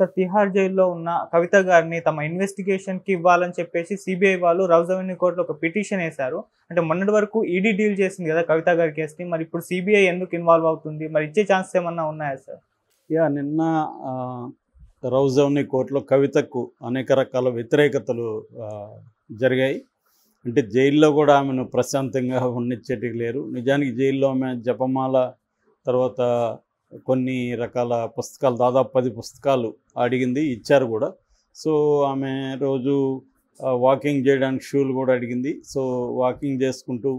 sir Tihar జైల్లో ఉన్న కవిత గారిని తమ ఇన్వెస్టిగేషన్కి ఇవ్వాలని చెప్పేసి సిబిఐ వాళ్ళు రౌజ్ అవెన్యూ కోర్టులో ఒక పిటిషన్ వేశారు అంటే మొన్నటి వరకు ఈడీ e డీల్ చేసింది కదా కవిత గారి కేసుని మరి ఇప్పుడు సిబిఐ ఎందుకు ఇన్వాల్వ్ అవుతుంది మరి ఇచ్చే ఛాన్సెస్ ఏమన్నా ఉన్నాయా సార్ యా నిన్న రౌజ్ అవెన్యూ కోర్టులో కవితకు అనేక రకాల వ్యతిరేకతలు జరిగాయి అంటే జైల్లో కూడా ఆమెను ప్రశాంతంగా ఉండించేటికి లేరు నిజానికి జైల్లో ఆమె జపమాల తర్వాత కొన్ని రకాల పుస్తకాలు దాదాపు పది పుస్తకాలు అడిగింది ఇచ్చారు కూడా సో ఆమె రోజు వాకింగ్ చేయడానికి షూలు కూడా అడిగింది సో వాకింగ్ చేసుకుంటూ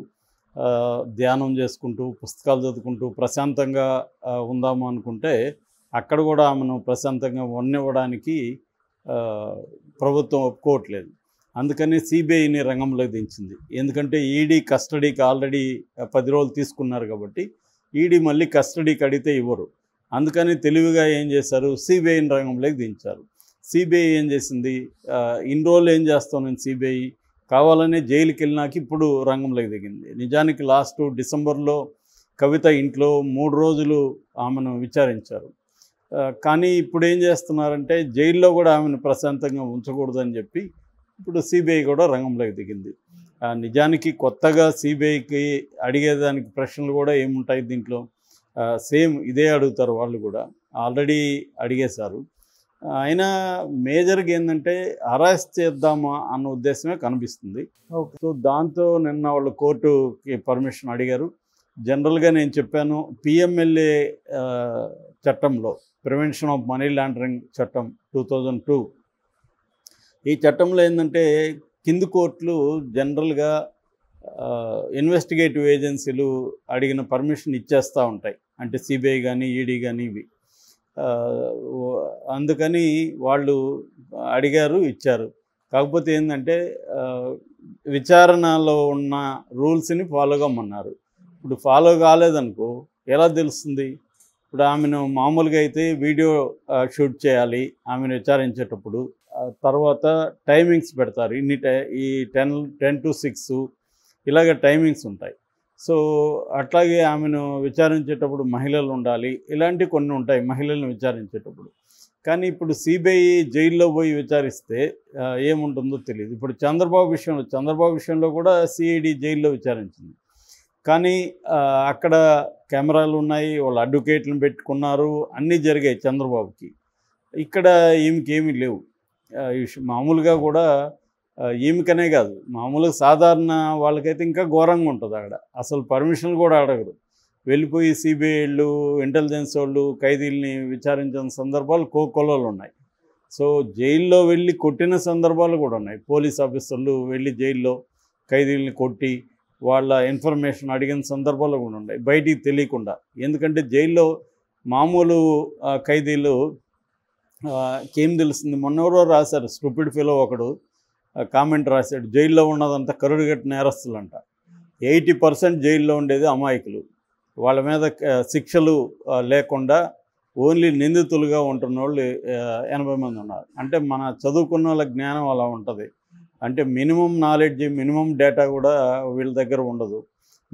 ధ్యానం చేసుకుంటూ పుస్తకాలు చదువుకుంటూ ప్రశాంతంగా ఉందాము అనుకుంటే అక్కడ కూడా ఆమెను ప్రశాంతంగా ఉండనివ్వడానికి ప్రభుత్వం ఒప్పుకోవట్లేదు అందుకనే సిబిఐని రంగంలోకి దించింది ఎందుకంటే ఈడీ కస్టడీకి ఆల్రెడీ పది రోజులు తీసుకున్నారు కాబట్టి ఈడీ మళ్ళీ కస్టడీకి కడితే ఇవ్వరు అందుకని తెలివిగా ఏం చేశారు సిబిఐని రంగంలోకి దించారు సిబిఐ ఏం చేసింది ఇన్ని రోజులు ఏం చేస్తాం నేను సిబిఐ కావాలనే జైలుకి వెళ్ళినాక ఇప్పుడు రంగంలోకి దిగింది నిజానికి లాస్ట్ డిసెంబర్లో కవిత ఇంట్లో మూడు రోజులు ఆమెను విచారించారు కానీ ఇప్పుడు ఏం చేస్తున్నారంటే జైల్లో కూడా ఆమెను ప్రశాంతంగా ఉంచకూడదని చెప్పి ఇప్పుడు సిబిఐ కూడా రంగంలోకి దిగింది నిజానికి కొత్తగా సిబిఐకి అడిగేదానికి ప్రశ్నలు కూడా ఏముంటాయి దీంట్లో సేమ్ ఇదే అడుగుతారు వాళ్ళు కూడా ఆల్రెడీ అడిగేశారు అయినా మేజర్గా ఏంటంటే అరెస్ట్ చేద్దామా అన్న ఉద్దేశమే కనిపిస్తుంది సో దాంతో నిన్న వాళ్ళు కోర్టుకి పర్మిషన్ అడిగారు జనరల్గా నేను చెప్పాను పిఎంఎల్ఏ చట్టంలో ప్రివెన్షన్ ఆఫ్ మనీ లాండరింగ్ చట్టం టూ ఈ చట్టంలో ఏంటంటే కింది కోర్టులు జనరల్గా ఇన్వెస్టిగేటివ్ ఏజెన్సీలు అడిగిన పర్మిషన్ ఇచ్చేస్తూ ఉంటాయి అంటే సిబిఐ కానీ ఈడీ కానీ ఇవి అందుకని వాళ్ళు అడిగారు ఇచ్చారు కాకపోతే ఏంటంటే విచారణలో ఉన్న రూల్స్ని ఫాలో కమ్మన్నారు ఇప్పుడు ఫాలో కాలేదనుకో ఎలా తెలుస్తుంది ఇప్పుడు ఆమెను మామూలుగా అయితే వీడియో షూట్ చేయాలి ఆమెను విచారించేటప్పుడు తర్వాత టైమింగ్స్ పెడతారు ఇన్ని టై ఈ టెన్ టెన్ టు సిక్స్ ఇలాగ టైమింగ్స్ ఉంటాయి సో అట్లాగే ఆమెను విచారించేటప్పుడు మహిళలు ఉండాలి ఇలాంటి కొన్ని ఉంటాయి మహిళలను విచారించేటప్పుడు కానీ ఇప్పుడు సిబిఐ జైల్లో పోయి విచారిస్తే ఏముంటుందో తెలియదు ఇప్పుడు చంద్రబాబు విషయంలో చంద్రబాబు విషయంలో కూడా సిఐడి జైల్లో విచారించింది కానీ అక్కడ కెమెరాలు ఉన్నాయి వాళ్ళు అడ్వకేట్లను పెట్టుకున్నారు అన్నీ జరిగాయి చంద్రబాబుకి ఇక్కడ ఏమికేమీ లేవు మామూలుగా కూడా ఈమెకనే కాదు మామూలుగా సాధారణ వాళ్ళకైతే ఇంకా ఘోరంగా ఉంటుంది అక్కడ అసలు పర్మిషన్లు కూడా అడగరు వెళ్ళిపోయి సిబిఐ వాళ్ళు ఇంటెలిజెన్స్ వాళ్ళు ఖైదీల్ని విచారించిన సందర్భాలు కోకొలలు ఉన్నాయి సో జైల్లో వెళ్ళి కొట్టిన సందర్భాలు కూడా ఉన్నాయి పోలీస్ ఆఫీసర్లు వెళ్ళి జైల్లో ఖైదీల్ని కొట్టి వాళ్ళ ఇన్ఫర్మేషన్ అడిగిన సందర్భాలు కూడా ఉన్నాయి బయటికి తెలియకుండా ఎందుకంటే జైల్లో మామూలు ఖైదీలు ఏం తెలుస్తుంది మొన్నెవరో రాశారు స్టూపిడ్ ఫీలో ఒకడు కామెంట్ రాశాడు జైల్లో ఉన్నదంతా నేరస్తులు నేరస్తులంట ఎయిటీ పర్సెంట్ జైల్లో ఉండేది అమాయకులు వాళ్ళ మీద శిక్షలు లేకుండా ఓన్లీ నిందితులుగా ఉంటున్న వాళ్ళు ఎనభై మంది ఉన్నారు అంటే మన చదువుకున్న వాళ్ళ జ్ఞానం అలా ఉంటుంది అంటే మినిమం నాలెడ్జ్ మినిమం డేటా కూడా వీళ్ళ దగ్గర ఉండదు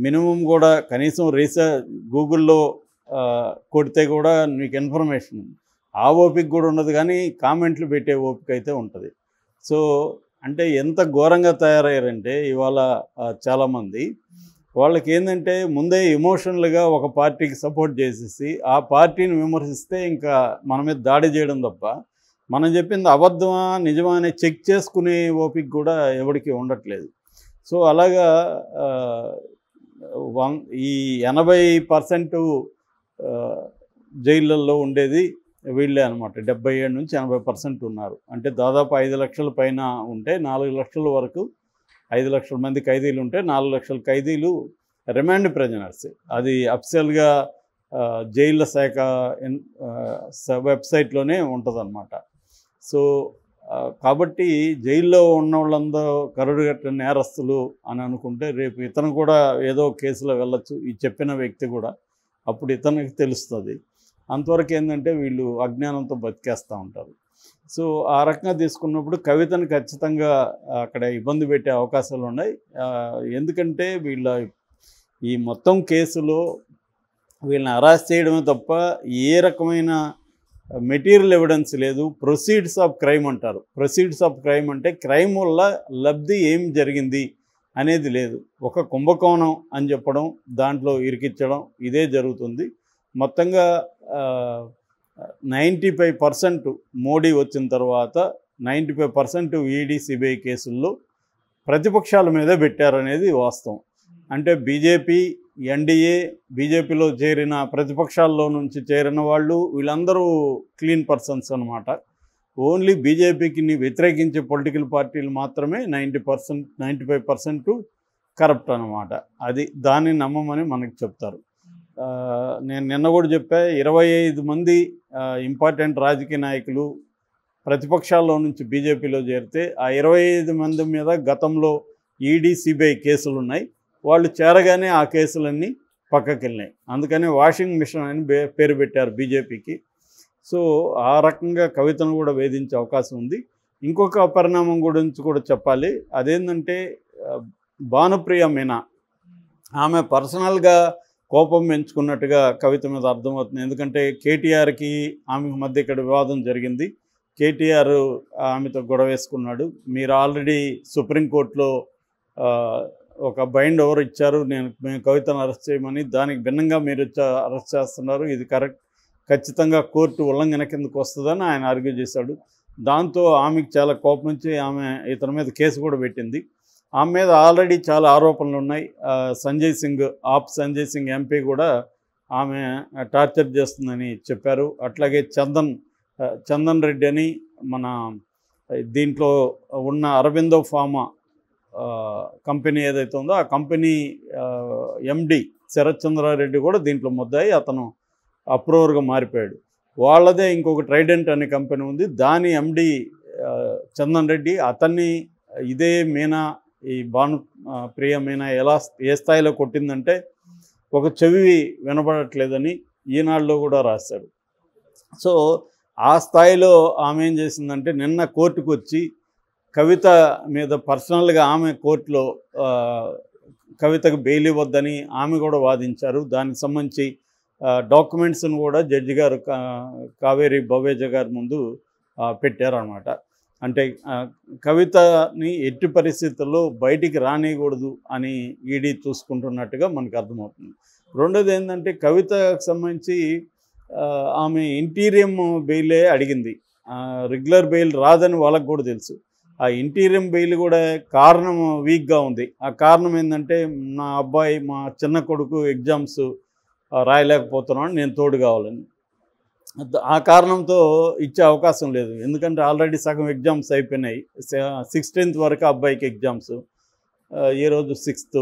మినిమం కూడా కనీసం రీసెర్చ్ గూగుల్లో కొడితే కూడా మీకు ఇన్ఫర్మేషన్ ఉంది ఆ ఓపిక కూడా ఉండదు కానీ కామెంట్లు పెట్టే ఓపిక అయితే ఉంటుంది సో అంటే ఎంత ఘోరంగా తయారయ్యారంటే ఇవాళ చాలామంది వాళ్ళకి ఏంటంటే ముందే ఇమోషనల్గా ఒక పార్టీకి సపోర్ట్ చేసేసి ఆ పార్టీని విమర్శిస్తే ఇంకా మన మీద దాడి చేయడం తప్ప మనం చెప్పింది అబద్ధమా నిజమా అనే చెక్ చేసుకునే ఓపిక కూడా ఎవరికి ఉండట్లేదు సో అలాగా ఈ ఎనభై పర్సెంటు జైళ్ళల్లో ఉండేది వీళ్ళే అనమాట డెబ్బై ఏడు నుంచి ఎనభై పర్సెంట్ ఉన్నారు అంటే దాదాపు ఐదు లక్షల పైన ఉంటే నాలుగు లక్షల వరకు ఐదు లక్షల మంది ఖైదీలు ఉంటే నాలుగు లక్షల ఖైదీలు రిమాండ్ ప్రజనర్స్ అది అఫిషియల్గా జైళ్ళ శాఖ వెబ్సైట్లోనే ఉంటుందన్నమాట సో కాబట్టి జైల్లో ఉన్న వాళ్ళందరూ కరుడు గట్ట నేరస్తులు అని అనుకుంటే రేపు ఇతను కూడా ఏదో కేసులో వెళ్ళచ్చు ఈ చెప్పిన వ్యక్తి కూడా అప్పుడు ఇతనికి తెలుస్తుంది అంతవరకు ఏంటంటే వీళ్ళు అజ్ఞానంతో బతికేస్తూ ఉంటారు సో ఆ రకంగా తీసుకున్నప్పుడు కవితను ఖచ్చితంగా అక్కడ ఇబ్బంది పెట్టే అవకాశాలు ఉన్నాయి ఎందుకంటే వీళ్ళ ఈ మొత్తం కేసులో వీళ్ళని అరెస్ట్ చేయడమే తప్ప ఏ రకమైన మెటీరియల్ ఎవిడెన్స్ లేదు ప్రొసీడ్స్ ఆఫ్ క్రైమ్ అంటారు ప్రొసీడ్స్ ఆఫ్ క్రైమ్ అంటే క్రైమ్ వల్ల లబ్ధి ఏం జరిగింది అనేది లేదు ఒక కుంభకోణం అని చెప్పడం దాంట్లో ఇరికిచ్చడం ఇదే జరుగుతుంది మొత్తంగా నైంటీ ఫైవ్ పర్సెంట్ మోడీ వచ్చిన తర్వాత ninety five percent ED CBI కేసుల్లో ప్రతిపక్షాల మీదే పెట్టారనేది వాస్తవం అంటే బీజేపీ ఎన్డీఏ బీజేపీలో చేరిన ప్రతిపక్షాల్లో నుంచి చేరిన వాళ్ళు వీళ్ళందరూ క్లీన్ పర్సన్స్ అనమాట ఓన్లీ బీజేపీకి వ్యతిరేకించే పొలిటికల్ పార్టీలు మాత్రమే ninety percent ninety five percent corrupt అనమాట అది దాన్ని నమ్మమని మనకు చెప్తారు నేను నిన్న కూడా చెప్పా ఇరవై ఐదు మంది ఇంపార్టెంట్ రాజకీయ నాయకులు ప్రతిపక్షాల్లో నుంచి బీజేపీలో చేరితే ఆ ఇరవై ఐదు మంది మీద గతంలో ఈడీ సిబిఐ కేసులు ఉన్నాయి వాళ్ళు చేరగానే ఆ కేసులన్నీ పక్కకి వెళ్ళినాయి అందుకని వాషింగ్ మిషన్ అని పేరు పెట్టారు బీజేపీకి సో ఆ రకంగా కవితను కూడా వేధించే అవకాశం ఉంది ఇంకొక పరిణామం గురించి కూడా చెప్పాలి అదేంటంటే భానుప్రియ మీనా ఆమె పర్సనల్గా కోపం పెంచుకున్నట్టుగా కవిత మీద అర్థమవుతుంది ఎందుకంటే కేటీఆర్కి ఆమెకు మధ్య ఇక్కడ వివాదం జరిగింది కేటీఆర్ ఆమెతో గొడవ వేసుకున్నాడు మీరు ఆల్రెడీ సుప్రీంకోర్టులో ఒక బైండ్ ఓవర్ ఇచ్చారు నేను మేము కవితను అరెస్ట్ చేయమని దానికి భిన్నంగా మీరు అరెస్ట్ చేస్తున్నారు ఇది కరెక్ట్ ఖచ్చితంగా కోర్టు ఉల్లంఘన కిందకు వస్తుందని ఆయన ఆర్గ్యూ చేశాడు దాంతో ఆమెకు చాలా కోపం నుంచి ఆమె ఇతని మీద కేసు కూడా పెట్టింది ఆమె మీద ఆల్రెడీ చాలా ఆరోపణలు ఉన్నాయి సంజయ్ సింగ్ ఆప్ సంజయ్ సింగ్ ఎంపీ కూడా ఆమె టార్చర్ చేస్తుందని చెప్పారు అట్లాగే చందన్ చందన్ రెడ్డి అని మన దీంట్లో ఉన్న అరవిందో ఫార్మా కంపెనీ ఏదైతే ఉందో ఆ కంపెనీ ఎండి శరత్ చంద్రారెడ్డి కూడా దీంట్లో ముద్దాయి అతను అప్రూవర్గా మారిపోయాడు వాళ్ళదే ఇంకొక ట్రైడెంట్ అనే కంపెనీ ఉంది దాని ఎండి చందన్ రెడ్డి అతన్ని ఇదే మీనా ఈ భాను ప్రియమైన ఎలా ఏ స్థాయిలో కొట్టిందంటే ఒక చెవి వినపడట్లేదని ఈనాడులో కూడా రాశాడు సో ఆ స్థాయిలో ఆమె ఏం చేసిందంటే నిన్న కోర్టుకు వచ్చి కవిత మీద పర్సనల్గా ఆమె కోర్టులో కవితకు బెయిల్ ఇవ్వద్దని ఆమె కూడా వాదించారు దానికి సంబంధించి డాక్యుమెంట్స్ను కూడా జడ్జి గారు కావేరి భవేజ గారి ముందు పెట్టారనమాట అంటే కవితని ఎట్టి పరిస్థితుల్లో బయటికి రానియకూడదు అని ఈడీ చూసుకుంటున్నట్టుగా మనకు అర్థమవుతుంది రెండోది ఏంటంటే కవితకు సంబంధించి ఆమె ఇంటీరియం బెయిలే అడిగింది రెగ్యులర్ బెయిల్ రాదని వాళ్ళకు కూడా తెలుసు ఆ ఇంటీరియం బెయిల్ కూడా కారణం వీక్గా ఉంది ఆ కారణం ఏంటంటే నా అబ్బాయి మా చిన్న కొడుకు ఎగ్జామ్స్ రాయలేకపోతున్నాను నేను తోడు కావాలని ఆ కారణంతో ఇచ్చే అవకాశం లేదు ఎందుకంటే ఆల్రెడీ సగం ఎగ్జామ్స్ అయిపోయినాయి సిక్స్టీన్త్ వరకు అబ్బాయికి ఎగ్జామ్స్ ఈరోజు సిక్స్త్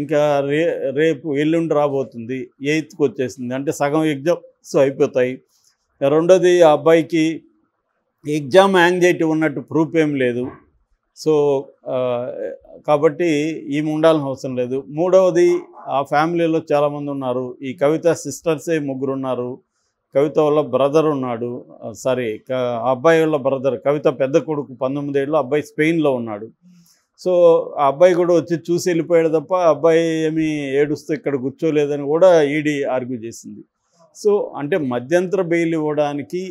ఇంకా రే రేపు ఎల్లుండి రాబోతుంది ఎయిత్కి వచ్చేసింది అంటే సగం ఎగ్జామ్స్ అయిపోతాయి రెండోది ఆ అబ్బాయికి ఎగ్జామ్ యాంగ్జైటీ ఉన్నట్టు ప్రూఫ్ ఏం లేదు సో కాబట్టి ఈమె ఉండాల్సిన అవసరం లేదు మూడవది ఆ ఫ్యామిలీలో చాలామంది ఉన్నారు ఈ కవిత సిస్టర్సే ముగ్గురు ఉన్నారు కవిత వాళ్ళ బ్రదర్ ఉన్నాడు సారీ అబ్బాయి వాళ్ళ బ్రదర్ కవిత పెద్ద కొడుకు పంతొమ్మిదేళ్ళు అబ్బాయి స్పెయిన్లో ఉన్నాడు సో ఆ అబ్బాయి కూడా వచ్చి చూసి వెళ్ళిపోయాడు తప్ప అబ్బాయి ఏమి ఏడుస్తూ ఇక్కడ కూర్చోలేదని కూడా ఈడీ ఆర్గ్యూ చేసింది సో అంటే మధ్యంతర బెయిల్ ఇవ్వడానికి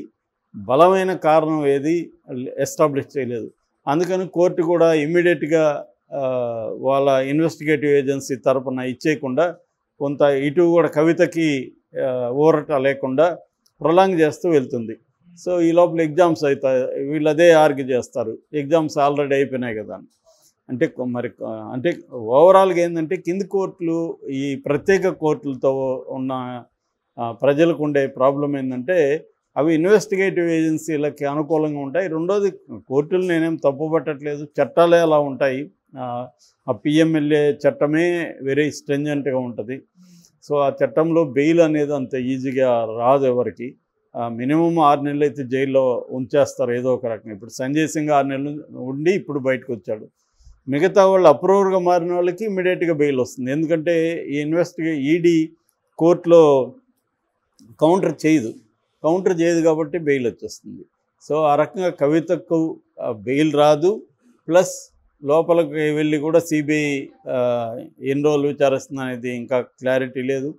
బలమైన కారణం ఏది ఎస్టాబ్లిష్ చేయలేదు అందుకని కోర్టు కూడా ఇమ్మీడియట్గా వాళ్ళ ఇన్వెస్టిగేటివ్ ఏజెన్సీ తరపున ఇచ్చేయకుండా కొంత ఇటు కూడా కవితకి ఊరట లేకుండా ప్రొలాంగ్ చేస్తూ వెళ్తుంది సో ఈ లోపల ఎగ్జామ్స్ అవుతాయి వీళ్ళు అదే ఆర్గ్యూ చేస్తారు ఎగ్జామ్స్ ఆల్రెడీ అయిపోయినాయి కదా అంటే మరి అంటే ఓవరాల్గా ఏంటంటే కింది కోర్టులు ఈ ప్రత్యేక కోర్టులతో ఉన్న ప్రజలకు ఉండే ప్రాబ్లం ఏంటంటే అవి ఇన్వెస్టిగేటివ్ ఏజెన్సీలకి అనుకూలంగా ఉంటాయి రెండోది కోర్టులు నేనేం తప్పుపట్టట్లేదు చట్టాలే అలా ఉంటాయి ఆ పిఎంఎల్ఏ చట్టమే వెరీ స్ట్రెంజెంట్గా ఉంటుంది సో ఆ చట్టంలో బెయిల్ అనేది అంత ఈజీగా రాదు ఎవరికి మినిమం ఆరు నెలలు అయితే జైల్లో ఉంచేస్తారు ఏదో ఒక రకంగా ఇప్పుడు సంజయ్ సింగ్ ఆరు నెలలు ఉండి ఇప్పుడు బయటకు వచ్చాడు మిగతా వాళ్ళు అప్రూవర్గా మారిన వాళ్ళకి ఇమీడియట్గా బెయిల్ వస్తుంది ఎందుకంటే ఈ ఇన్వెస్టిగే ఈడీ కోర్టులో కౌంటర్ చేయదు కౌంటర్ చేయదు కాబట్టి బెయిల్ వచ్చేస్తుంది సో ఆ రకంగా కవితకు బెయిల్ రాదు ప్లస్ లోపలికి వెళ్ళి కూడా సిబిఐ ఎన్ని రోజులు విచారిస్తుంది అనేది ఇంకా క్లారిటీ లేదు